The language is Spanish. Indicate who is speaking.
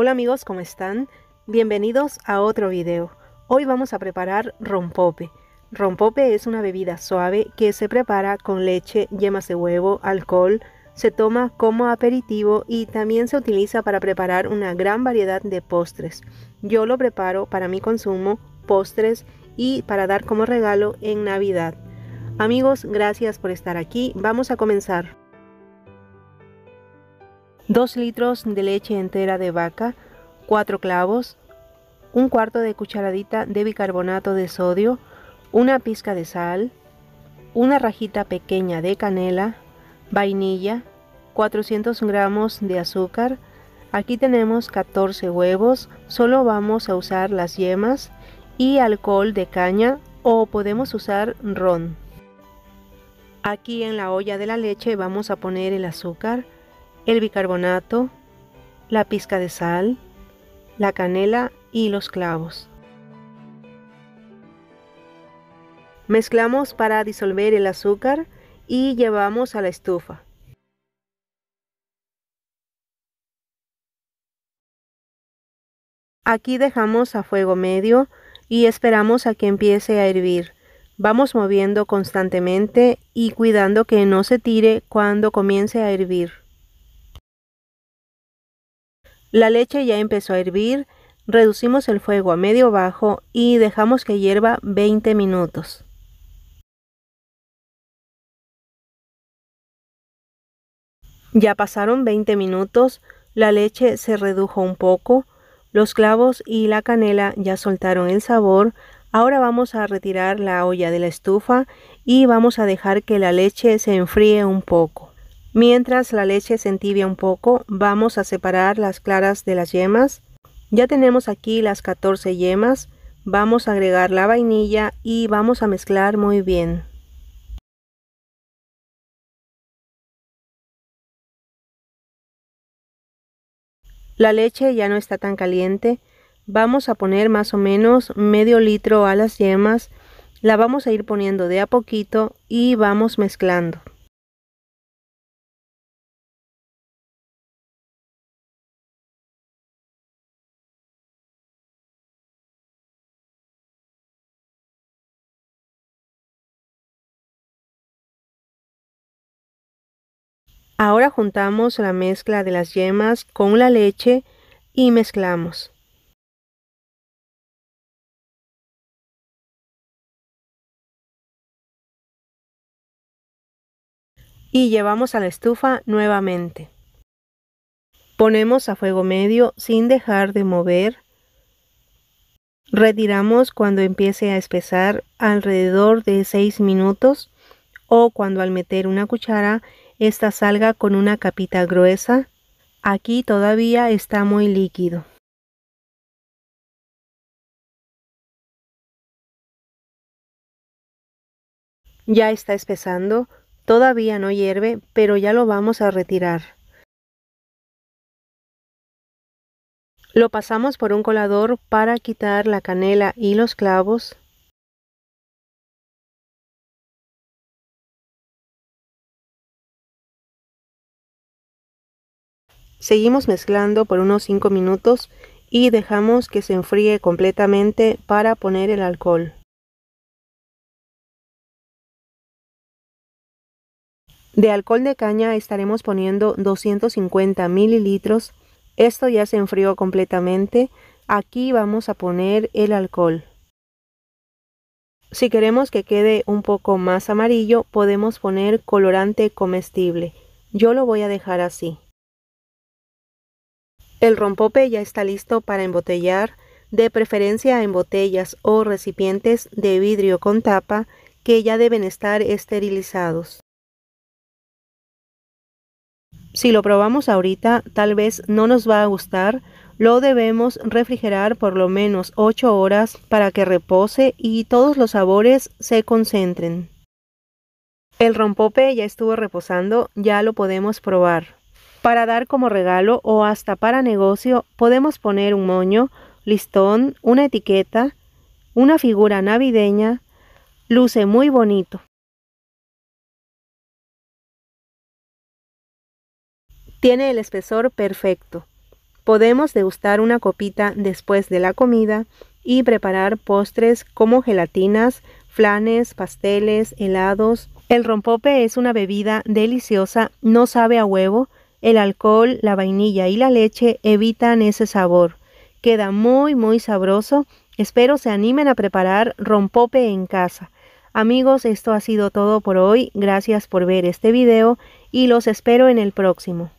Speaker 1: Hola amigos, ¿cómo están? Bienvenidos a otro video. Hoy vamos a preparar rompope. Rompope es una bebida suave que se prepara con leche, yemas de huevo, alcohol, se toma como aperitivo y también se utiliza para preparar una gran variedad de postres. Yo lo preparo para mi consumo, postres y para dar como regalo en Navidad. Amigos, gracias por estar aquí. Vamos a comenzar. 2 litros de leche entera de vaca, 4 clavos, 1 cuarto de cucharadita de bicarbonato de sodio, una pizca de sal, una rajita pequeña de canela, vainilla, 400 gramos de azúcar. Aquí tenemos 14 huevos, solo vamos a usar las yemas y alcohol de caña o podemos usar ron. Aquí en la olla de la leche vamos a poner el azúcar, el bicarbonato, la pizca de sal, la canela y los clavos. Mezclamos para disolver el azúcar y llevamos a la estufa. Aquí dejamos a fuego medio y esperamos a que empiece a hervir. Vamos moviendo constantemente y cuidando que no se tire cuando comience a hervir. La leche ya empezó a hervir, reducimos el fuego a medio bajo y dejamos que hierva 20 minutos. Ya pasaron 20 minutos, la leche se redujo un poco, los clavos y la canela ya soltaron el sabor. Ahora vamos a retirar la olla de la estufa y vamos a dejar que la leche se enfríe un poco. Mientras la leche se entibia un poco, vamos a separar las claras de las yemas. Ya tenemos aquí las 14 yemas, vamos a agregar la vainilla y vamos a mezclar muy bien. La leche ya no está tan caliente, vamos a poner más o menos medio litro a las yemas, la vamos a ir poniendo de a poquito y vamos mezclando.
Speaker 2: Ahora juntamos la mezcla de las yemas con la leche y mezclamos.
Speaker 1: Y llevamos a la estufa nuevamente. Ponemos a fuego medio sin dejar de mover. Retiramos cuando empiece a espesar alrededor de 6 minutos o cuando al meter una cuchara esta salga con una capita gruesa. Aquí todavía está muy
Speaker 2: líquido. Ya está espesando, todavía no
Speaker 1: hierve, pero ya lo vamos a retirar. Lo pasamos por un colador para quitar la canela y los clavos Seguimos mezclando por unos 5 minutos y dejamos que se enfríe completamente para poner el alcohol. De alcohol de caña estaremos poniendo 250 mililitros. Esto ya se enfrió completamente. Aquí vamos a poner el alcohol. Si queremos que quede un poco más amarillo, podemos poner colorante comestible. Yo lo voy a dejar así. El rompope ya está listo para embotellar, de preferencia en botellas o recipientes de vidrio con tapa que ya deben estar esterilizados. Si lo probamos ahorita, tal vez no nos va a gustar, lo debemos refrigerar por lo menos 8 horas para que repose y todos los sabores se concentren. El rompope ya estuvo reposando, ya lo podemos probar. Para dar como regalo o hasta para negocio podemos poner un moño, listón, una etiqueta, una figura navideña. Luce muy bonito. Tiene el espesor perfecto. Podemos degustar una copita después de la comida y preparar postres como gelatinas, flanes, pasteles, helados. El rompope es una bebida deliciosa, no sabe a huevo, el alcohol, la vainilla y la leche evitan ese sabor. Queda muy, muy sabroso. Espero se animen a preparar rompope en casa. Amigos, esto ha sido todo por hoy. Gracias por ver este video y los espero en el próximo.